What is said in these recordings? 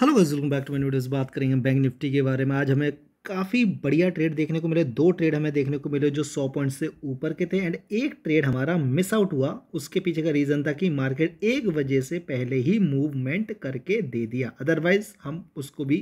hello guys welcome back to my videos बात करेंगे bank Nifty के बारे में आज हमें काफ़ी बढ़िया ट्रेड देखने को मिले दो ट्रेड हमें देखने को मिले जो सौ पॉइंट से ऊपर के थे एंड एक ट्रेड हमारा मिस आउट हुआ उसके पीछे का रीज़न था कि मार्केट एक बजे से पहले ही मूवमेंट करके दे दिया अदरवाइज़ हम उसको भी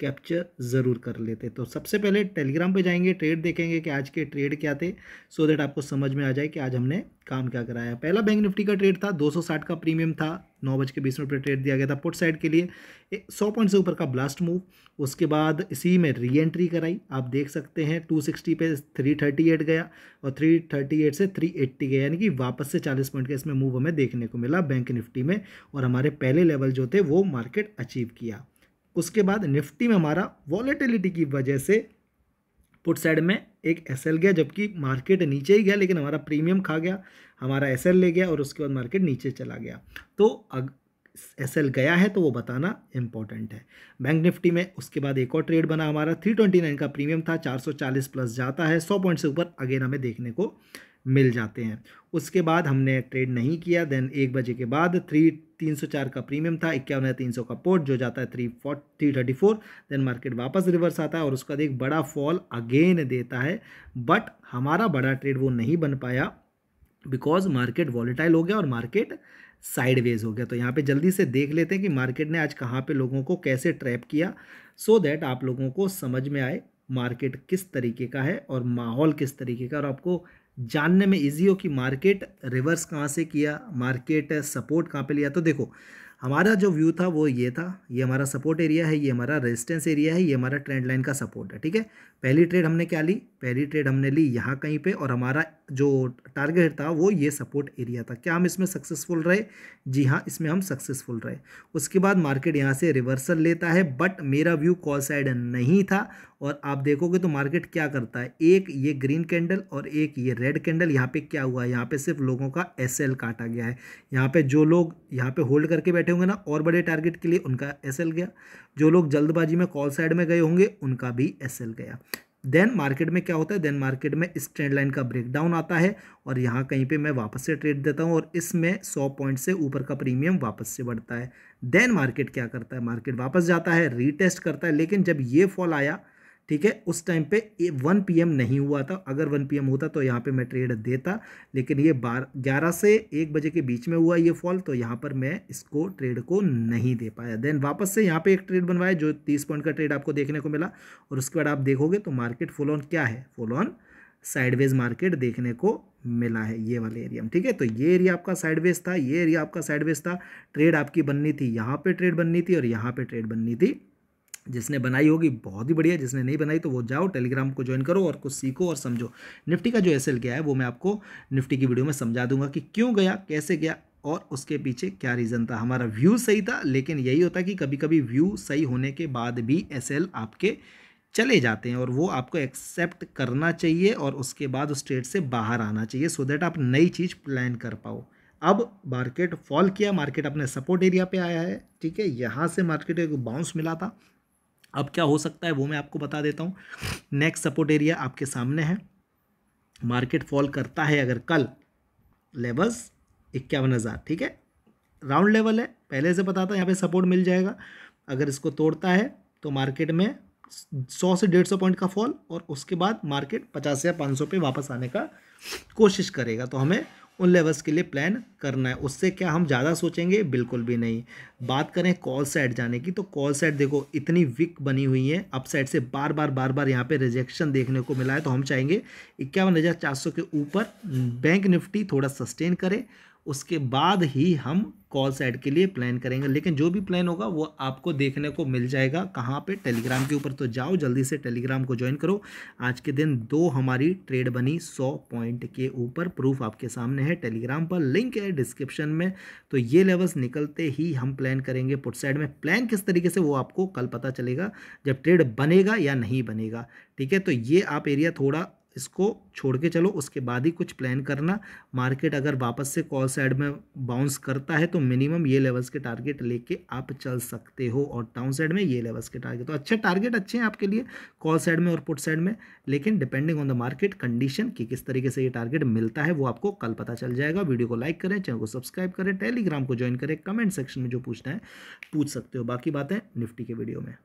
कैप्चर ज़रूर कर लेते तो सबसे पहले टेलीग्राम पर जाएंगे ट्रेड देखेंगे कि आज के ट्रेड क्या थे सो so देट आपको समझ में आ जाए कि आज हमने काम क्या कराया पहला बैंक निफ्टी का ट्रेड था साठ का प्रीमियम था नौ बज के बीस मिनट पर ट्रेड दिया गया था पुट साइड के लिए सौ पॉइंट से ऊपर का ब्लास्ट मूव उसके बाद इसी में री एंट्री कराई आप देख सकते हैं टू सिक्सटी पे थ्री थर्टी एट गया और थ्री थर्टी एट से थ्री एट्टी गया यानी कि वापस से चालीस पॉइंट का इसमें मूव हमें देखने को मिला बैंक निफ्टी में और हमारे पहले लेवल जो थे वो मार्केट अचीव किया उसके बाद निफ्टी में हमारा वॉलेटिलिटी की वजह से पुट साइड में एक एस गया जबकि मार्केट नीचे ही गया लेकिन हमारा प्रीमियम खा गया हमारा एस ले गया और उसके बाद मार्केट नीचे चला गया तो अग एस गया है तो वो बताना इम्पॉर्टेंट है बैंक निफ्टी में उसके बाद एक और ट्रेड बना हमारा 329 का प्रीमियम था 440 प्लस जाता है 100 पॉइंट से ऊपर अगेन हमें देखने को मिल जाते हैं उसके बाद हमने ट्रेड नहीं किया देन एक बजे के बाद थ्री तीन सौ चार का प्रीमियम था इक्यावन तीन सौ का पोर्ट जो जाता है three forty three thirty four then market वापस रिवर्स आता है और उसका एक बड़ा फॉल अगेन देता है बट हमारा बड़ा ट्रेड वो नहीं बन पाया बिकॉज मार्केट वॉलेटाइल हो गया और मार्केट साइडवेज हो गया तो यहाँ पे जल्दी से देख लेते हैं कि मार्केट ने आज कहाँ पे लोगों को कैसे ट्रैप किया सो so दैट आप लोगों को समझ में आए मार्केट किस तरीके का है और माहौल किस तरीके का और आपको जानने में ईजी हो कि मार्केट रिवर्स कहाँ से किया मार्केट सपोर्ट कहाँ पे लिया तो देखो हमारा जो व्यू था वो ये था ये हमारा सपोर्ट एरिया है ये हमारा रेजिस्टेंस एरिया है ये हमारा ट्रेंड लाइन का सपोर्ट है ठीक है पहली ट्रेड हमने क्या ली पहली ट्रेड हमने ली यहाँ कहीं पे और हमारा जो टारगेट था वो ये सपोर्ट एरिया था क्या हम इसमें सक्सेसफुल रहे जी हाँ इसमें हम सक्सेसफुल रहे उसके बाद मार्केट यहाँ से रिवर्सल लेता है बट मेरा व्यू कॉल साइड नहीं था और आप देखोगे तो मार्केट क्या करता है एक ये ग्रीन कैंडल और एक ये रेड कैंडल यहाँ पे क्या हुआ है यहाँ पे सिर्फ लोगों का एस काटा गया है यहाँ पे जो लोग यहाँ पे होल्ड करके बैठे होंगे ना और बड़े टारगेट के लिए उनका एस गया जो लोग जल्दबाजी में कॉल साइड में गए होंगे उनका भी एस गया देन मार्केट में क्या होता है देन मार्केट में इस ट्रेंड लाइन का ब्रेकडाउन आता है और यहाँ कहीं पे मैं वापस से ट्रेड देता हूँ और इसमें 100 पॉइंट से ऊपर का प्रीमियम वापस से बढ़ता है देन मार्केट क्या करता है मार्केट वापस जाता है रीटेस्ट करता है लेकिन जब ये फॉल आया ठीक है उस टाइम पे वन पी नहीं हुआ था अगर वन पी होता तो यहाँ पे मैं ट्रेड देता लेकिन ये बार ग्यारह से एक बजे के बीच में हुआ ये फॉल तो यहाँ पर मैं इसको ट्रेड को नहीं दे पाया देन वापस से यहाँ पे एक ट्रेड बनवाया जो तीस पॉइंट का ट्रेड आपको देखने को मिला और उसके बाद आप देखोगे तो मार्केट फुल ऑन क्या है फुल ऑन साइडवेज मार्केट देखने को मिला है ये वाले एरिया में ठीक है तो ये एरिया आपका साइडवेज था ये एरिया आपका साइडवेज था ट्रेड आपकी बननी थी यहाँ पर ट्रेड बननी थी और यहाँ पर ट्रेड बननी थी जिसने बनाई होगी बहुत ही बढ़िया जिसने नहीं बनाई तो वो जाओ टेलीग्राम को ज्वाइन करो और कुछ सीखो और समझो निफ्टी का जो एस गया है वो मैं आपको निफ्टी की वीडियो में समझा दूंगा कि क्यों गया कैसे गया और उसके पीछे क्या रीज़न था हमारा व्यू सही था लेकिन यही होता कि कभी कभी व्यू सही होने के बाद भी एस आपके चले जाते हैं और वो आपको एक्सेप्ट करना चाहिए और उसके बाद उस ट्रेड से बाहर आना चाहिए सो देट दैट आप नई चीज़ प्लान कर पाओ अब मार्केट फॉल किया मार्केट अपने सपोर्ट एरिया पे आया है ठीक है यहाँ से मार्केट एक बाउंस मिला था अब क्या हो सकता है वो मैं आपको बता देता हूँ नेक्स्ट सपोर्ट एरिया आपके सामने है मार्केट फॉल करता है अगर कल लेवल्स इक्यावन हज़ार ठीक है राउंड लेवल है पहले से बताता था यहाँ पे सपोर्ट मिल जाएगा अगर इसको तोड़ता है तो मार्केट में सौ से डेढ़ सौ पॉइंट का फॉल और उसके बाद मार्केट पचास या पाँच सौ पे वापस आने का कोशिश करेगा तो हमें उन लेवल्स के लिए प्लान करना है उससे क्या हम ज़्यादा सोचेंगे बिल्कुल भी नहीं बात करें कॉल साइड जाने की तो कॉल साइड देखो इतनी वीक बनी हुई है अप साइड से बार बार बार बार यहाँ पे रिजेक्शन देखने को मिला है तो हम चाहेंगे इक्यावन हज़ार चार सौ के ऊपर बैंक निफ्टी थोड़ा सस्टेन करे उसके बाद ही हम कॉल साइड के लिए प्लान करेंगे लेकिन जो भी प्लान होगा वो आपको देखने को मिल जाएगा कहाँ पे टेलीग्राम के ऊपर तो जाओ जल्दी से टेलीग्राम को ज्वाइन करो आज के दिन दो हमारी ट्रेड बनी सौ पॉइंट के ऊपर प्रूफ आपके सामने है टेलीग्राम पर लिंक है डिस्क्रिप्शन में तो ये लेवल्स निकलते ही हम प्लान करेंगे पुट साइड में प्लान किस तरीके से वो आपको कल पता चलेगा जब ट्रेड बनेगा या नहीं बनेगा ठीक है तो ये आप एरिया थोड़ा इसको छोड़ के चलो उसके बाद ही कुछ प्लान करना मार्केट अगर वापस से कॉल साइड में बाउंस करता है तो मिनिमम ये लेवल्स के टारगेट लेके आप चल सकते हो और डाउन साइड में ये लेवल्स के टारगेट तो अच्छे टारगेट अच्छे हैं आपके लिए कॉल साइड में और पुट साइड में लेकिन depending on the market condition कि किस तरीके से ये टारगेट मिलता है वो आपको कल पता चल जाएगा वीडियो को लाइक करें चैनल को सब्सक्राइब करें टेलीग्राम को ज्वाइन करें कमेंट सेक्शन में जो पूछना है पूछ सकते हो बाकी बातें निफ्टी के वीडियो में